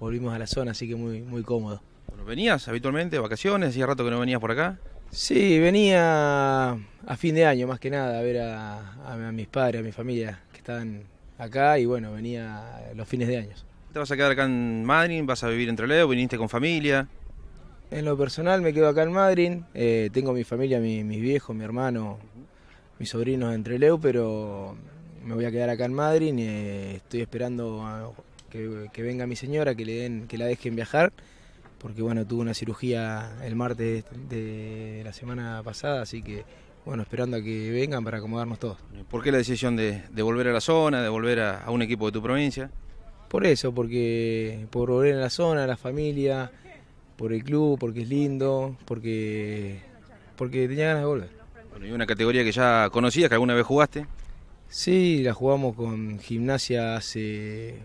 volvimos a la zona, así que muy, muy cómodo. Bueno, ¿Venías habitualmente vacaciones? ¿Hacía rato que no venías por acá? Sí, venía a fin de año más que nada a ver a, mis padres, a mi familia que estaban acá y bueno, venía los fines de año. ¿Te vas a quedar acá en Madrid? ¿Vas a vivir en Trelew? ¿Viniste con familia? En lo personal me quedo acá en Madrid, eh, tengo mi familia, mis viejos, mi hermano, mis sobrinos en Trelew, pero me voy a quedar acá en Madrid y eh, estoy esperando a, que, venga mi señora, que, le den, que la dejen viajar, porque bueno, tuvo una cirugía el martes de la semana pasada, así que bueno, esperando a que vengan para acomodarnos todos. ¿Por qué la decisión de, volver a la zona, de volver a, un equipo de tu provincia? Por eso, porque por volver a la zona, a la familia, por el club, porque es lindo, porque, porque tenía ganas de volver. Bueno, y una categoría que ya conocías, que alguna vez jugaste. Sí, la jugamos con gimnasia hace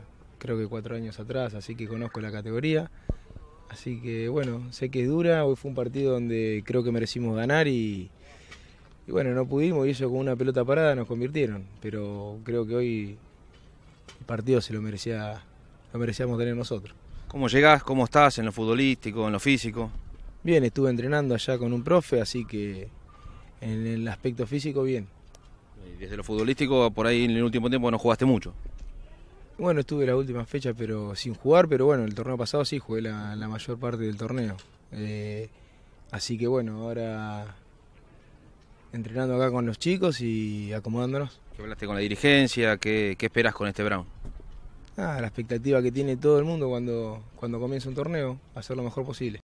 creo que cuatro años atrás, así que conozco la categoría. Así que bueno, sé que es dura, hoy fue un partido donde creo que merecimos ganar y, bueno, no pudimos y eso con una pelota parada nos convirtieron, pero creo que hoy el partido se lo, merecía, lo merecíamos tener nosotros. ¿Cómo llegás? ¿Cómo estás en lo futbolístico, en lo físico? Bien, estuve entrenando allá con un profe, así que en el aspecto físico bien. desde lo futbolístico, por ahí en el último tiempo no jugaste mucho. Bueno, estuve la última fecha pero sin jugar, pero bueno, el torneo pasado sí jugué la, mayor parte del torneo. Eh, así que bueno, ahora entrenando acá con los chicos y acomodándonos. ¿Qué hablaste con la dirigencia? ¿Qué, qué esperas con este Brown? Ah, la expectativa que tiene todo el mundo cuando, cuando comienza un torneo, hacer lo mejor posible.